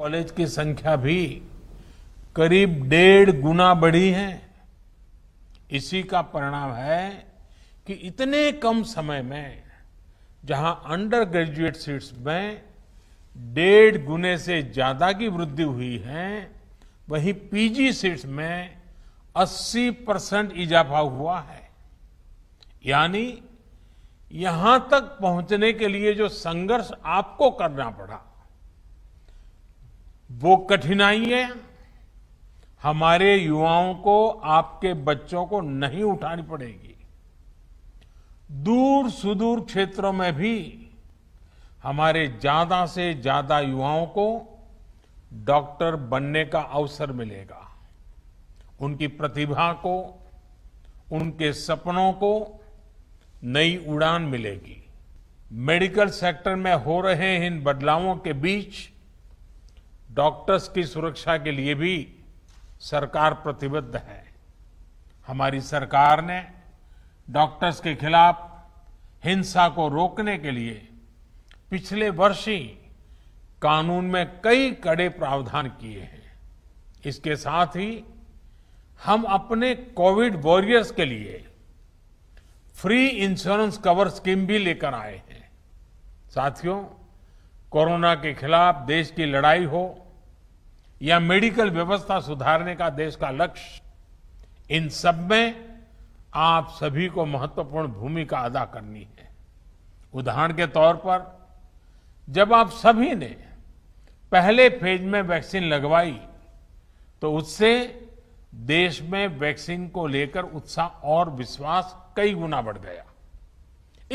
college की संख्या भी करीब डेढ़ गुना बढ़ी है इसी का परिणाम है कि इतने कम समय में जहां अंडर ग्रेजुएट सीट्स में डेढ़ गुने से ज्यादा की वृद्धि हुई है वहीं पीजी सीट्स में 80 परसेंट इजाफा हुआ है यानी यहां तक पहुंचने के लिए जो संघर्ष आपको करना पड़ा वो कठिनाइयां हमारे युवाओं को आपके बच्चों को नहीं उठानी पड़ेगी दूर सुदूर क्षेत्रों में भी हमारे ज्यादा से ज्यादा युवाओं को डॉक्टर बनने का अवसर मिलेगा उनकी प्रतिभा को उनके सपनों को नई उड़ान मिलेगी मेडिकल सेक्टर में हो रहे इन बदलावों के बीच डॉक्टर्स की सुरक्षा के लिए भी सरकार प्रतिबद्ध है हमारी सरकार ने डॉक्टर्स के खिलाफ हिंसा को रोकने के लिए पिछले वर्ष ही कानून में कई कड़े प्रावधान किए हैं इसके साथ ही हम अपने कोविड वॉरियर्स के लिए फ्री इंश्योरेंस कवर स्कीम भी लेकर आए हैं साथियों कोरोना के खिलाफ देश की लड़ाई हो या मेडिकल व्यवस्था सुधारने का देश का लक्ष्य इन सब में आप सभी को महत्वपूर्ण भूमिका अदा करनी है उदाहरण के तौर पर जब आप सभी ने पहले फेज में वैक्सीन लगवाई तो उससे देश में वैक्सीन को लेकर उत्साह और विश्वास कई गुना बढ़ गया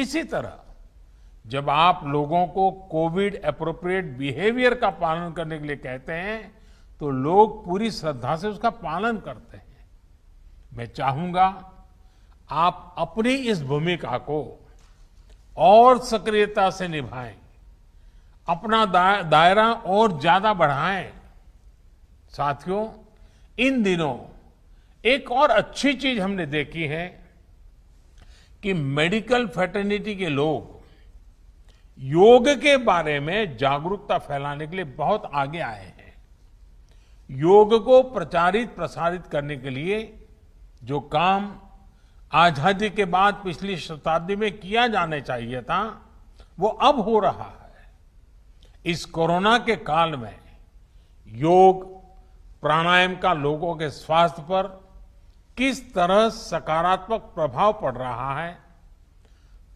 इसी तरह जब आप लोगों को कोविड अप्रोप्रिएट बिहेवियर का पालन करने के लिए कहते हैं तो लोग पूरी श्रद्धा से उसका पालन करते हैं मैं चाहूंगा आप अपनी इस भूमिका को और सक्रियता से निभाएं अपना दायरा और ज्यादा बढ़ाएं साथियों इन दिनों एक और अच्छी चीज हमने देखी है कि मेडिकल फैटर्निटी के लोग योग के बारे में जागरूकता फैलाने के लिए बहुत आगे आए हैं योग को प्रचारित प्रसारित करने के लिए जो काम आजादी के बाद पिछली शताब्दी में किया जाने चाहिए था वो अब हो रहा है इस कोरोना के काल में योग प्राणायाम का लोगों के स्वास्थ्य पर किस तरह सकारात्मक प्रभाव पड़ रहा है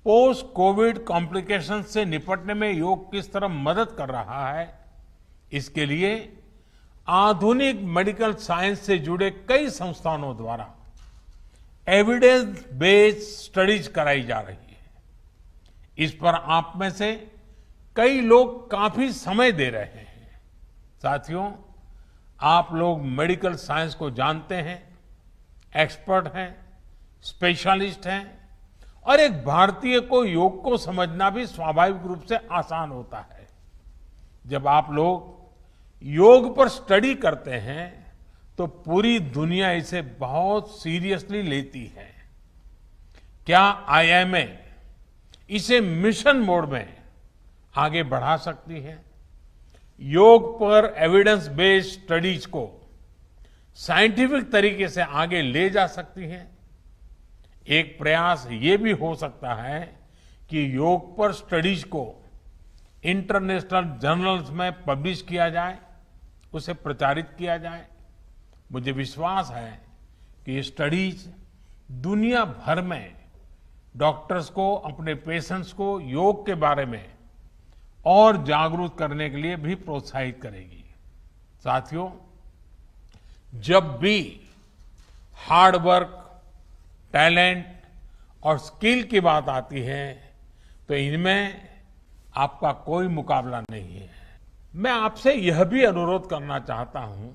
पोस्ट कोविड कॉम्प्लिकेशन से निपटने में योग किस तरह मदद कर रहा है इसके लिए आधुनिक मेडिकल साइंस से जुड़े कई संस्थानों द्वारा एविडेंस बेस्ड स्टडीज कराई जा रही है इस पर आप में से कई लोग काफी समय दे रहे हैं साथियों आप लोग मेडिकल साइंस को जानते हैं एक्सपर्ट हैं स्पेशलिस्ट हैं और एक भारतीय को योग को समझना भी स्वाभाविक रूप से आसान होता है जब आप लोग योग पर स्टडी करते हैं तो पूरी दुनिया इसे बहुत सीरियसली लेती है क्या आईएमए इसे मिशन मोड में आगे बढ़ा सकती है योग पर एविडेंस बेस्ड स्टडीज को साइंटिफिक तरीके से आगे ले जा सकती है एक प्रयास ये भी हो सकता है कि योग पर स्टडीज को इंटरनेशनल जर्नल्स में पब्लिश किया जाए उसे प्रचारित किया जाए मुझे विश्वास है कि ये स्टडीज दुनिया भर में डॉक्टर्स को अपने पेशेंट्स को योग के बारे में और जागरूक करने के लिए भी प्रोत्साहित करेगी साथियों जब भी हार्डवर्क टैलेंट और स्किल की बात आती है तो इनमें आपका कोई मुकाबला नहीं है मैं आपसे यह भी अनुरोध करना चाहता हूं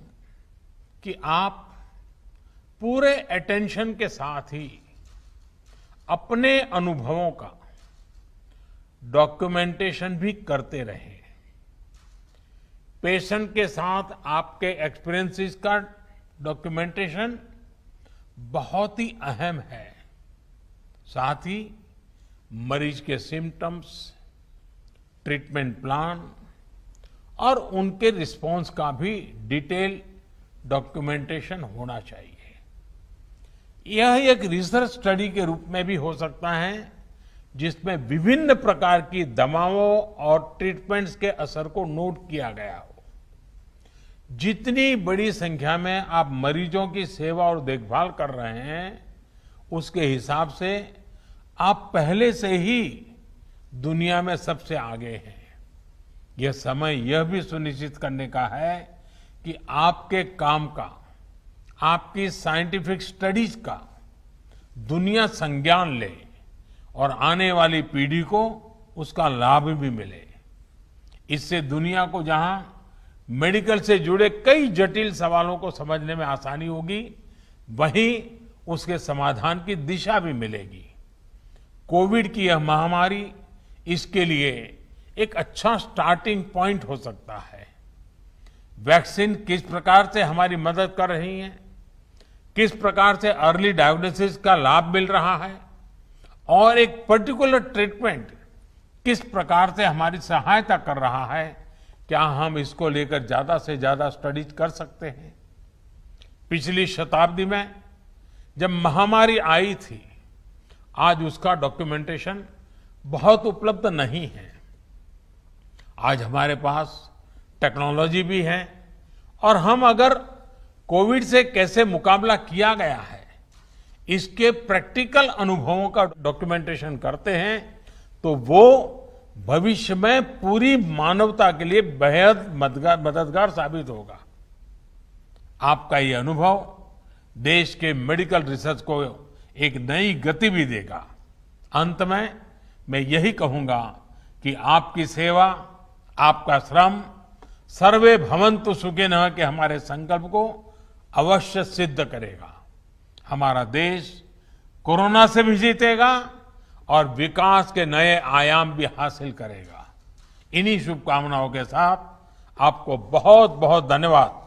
कि आप पूरे अटेंशन के साथ ही अपने अनुभवों का डॉक्यूमेंटेशन भी करते रहें पेशेंट के साथ आपके एक्सपीरियंसेस का डॉक्यूमेंटेशन बहुत ही अहम है साथ ही मरीज के सिम्टम्स ट्रीटमेंट प्लान और उनके रिस्पांस का भी डिटेल डॉक्यूमेंटेशन होना चाहिए यह एक रिसर्च स्टडी के रूप में भी हो सकता है जिसमें विभिन्न प्रकार की दवाओं और ट्रीटमेंट्स के असर को नोट किया गया हो जितनी बड़ी संख्या में आप मरीजों की सेवा और देखभाल कर रहे हैं उसके हिसाब से आप पहले से ही दुनिया में सबसे आगे हैं यह समय यह भी सुनिश्चित करने का है कि आपके काम का आपकी साइंटिफिक स्टडीज का दुनिया संज्ञान ले और आने वाली पीढ़ी को उसका लाभ भी मिले इससे दुनिया को जहां मेडिकल से जुड़े कई जटिल सवालों को समझने में आसानी होगी वहीं उसके समाधान की दिशा भी मिलेगी कोविड की यह महामारी इसके लिए एक अच्छा स्टार्टिंग पॉइंट हो सकता है वैक्सीन किस प्रकार से हमारी मदद कर रही है किस प्रकार से अर्ली डायग्नोसिस का लाभ मिल रहा है और एक पर्टिकुलर ट्रीटमेंट किस प्रकार से हमारी सहायता कर रहा है क्या हम इसको लेकर ज़्यादा से ज़्यादा स्टडीज कर सकते हैं पिछली शताब्दी में जब महामारी आई थी आज उसका डॉक्यूमेंटेशन बहुत उपलब्ध नहीं है आज हमारे पास टेक्नोलॉजी भी है और हम अगर कोविड से कैसे मुकाबला किया गया है इसके प्रैक्टिकल अनुभवों का डॉक्यूमेंटेशन करते हैं तो वो भविष्य में पूरी मानवता के लिए बेहद मददगार साबित होगा आपका ये अनुभव देश के मेडिकल रिसर्च को एक नई गति भी देगा अंत में मैं यही कहूंगा कि आपकी सेवा आपका श्रम सर्वे भवंतु न के हमारे संकल्प को अवश्य सिद्ध करेगा हमारा देश कोरोना से भी जीतेगा और विकास के नए आयाम भी हासिल करेगा इन्हीं शुभकामनाओं के साथ आपको बहुत बहुत धन्यवाद